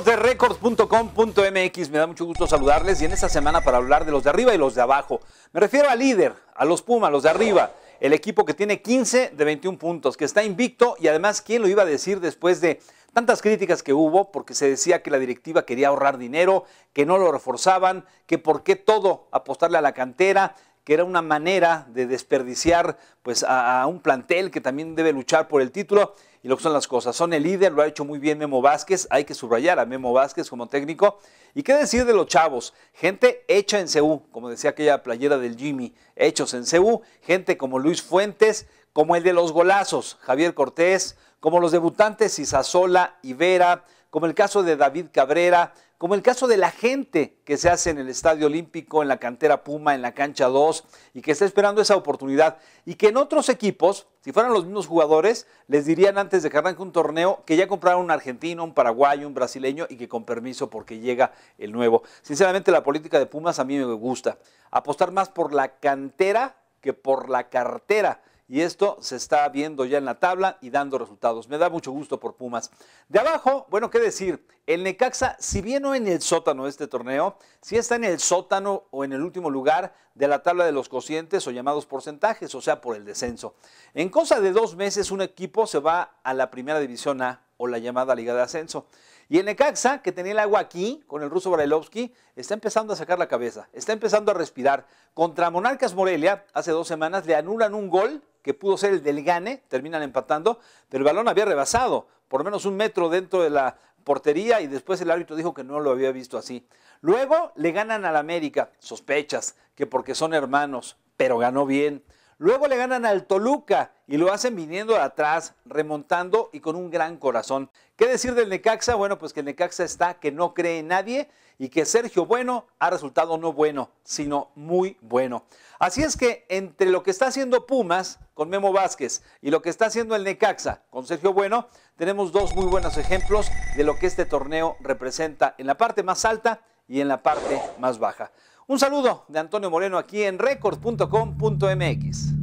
de records.com.mx, me da mucho gusto saludarles y en esta semana para hablar de los de arriba y los de abajo. Me refiero al líder, a los Pumas, los de arriba, el equipo que tiene 15 de 21 puntos, que está invicto y además, ¿quién lo iba a decir después de tantas críticas que hubo? Porque se decía que la directiva quería ahorrar dinero, que no lo reforzaban, que por qué todo apostarle a la cantera, que era una manera de desperdiciar pues, a, un plantel que también debe luchar por el título. Y lo que son las cosas, son el líder, lo ha hecho muy bien Memo Vázquez, hay que subrayar a Memo Vázquez como técnico. ¿Y qué decir de los chavos? Gente hecha en CU, como decía aquella playera del Jimmy, hechos en CU, gente como Luis Fuentes, como el de los golazos, Javier Cortés, como los debutantes Isasola y Vera, como el caso de David Cabrera, como el caso de la gente que se hace en el Estadio Olímpico, en la cantera Puma, en la cancha 2, y que está esperando esa oportunidad, y que en otros equipos, si fueran los mismos jugadores, les dirían antes de que arranque un torneo que ya compraron un argentino, un paraguayo, un brasileño, y que con permiso porque llega el nuevo. Sinceramente, la política de Pumas a mí me gusta. Apostar más por la cantera que por la cartera y esto se está viendo ya en la tabla y dando resultados. Me da mucho gusto por Pumas. De abajo, bueno, qué decir, el Necaxa, si bien no en el sótano de este torneo, sí está en el sótano o en el último lugar de la tabla de los cocientes o llamados porcentajes, o sea, por el descenso. En cosa de dos meses un equipo se va a la primera división A o la llamada Liga de Ascenso. Y el Necaxa, que tenía el agua aquí con el ruso Brailovsky, está empezando a sacar la cabeza, está empezando a respirar. Contra Monarcas Morelia, hace dos semanas, le anulan un gol que pudo ser el del gane, terminan empatando, pero el balón había rebasado por menos un metro dentro de la portería y después el árbitro dijo que no lo había visto así. Luego le ganan al América, sospechas que porque son hermanos, pero ganó bien. Luego le ganan al Toluca y lo hacen viniendo de atrás, remontando y con un gran corazón. ¿Qué decir del Necaxa? Bueno, pues que el Necaxa está que no cree nadie y que Sergio Bueno ha resultado no bueno, sino muy bueno. Así es que entre lo que está haciendo Pumas con Memo Vázquez y lo que está haciendo el Necaxa con Sergio Bueno, tenemos dos muy buenos ejemplos de lo que este torneo representa en la parte más alta y en la parte más baja. Un saludo de Antonio Moreno aquí en record.com.mx.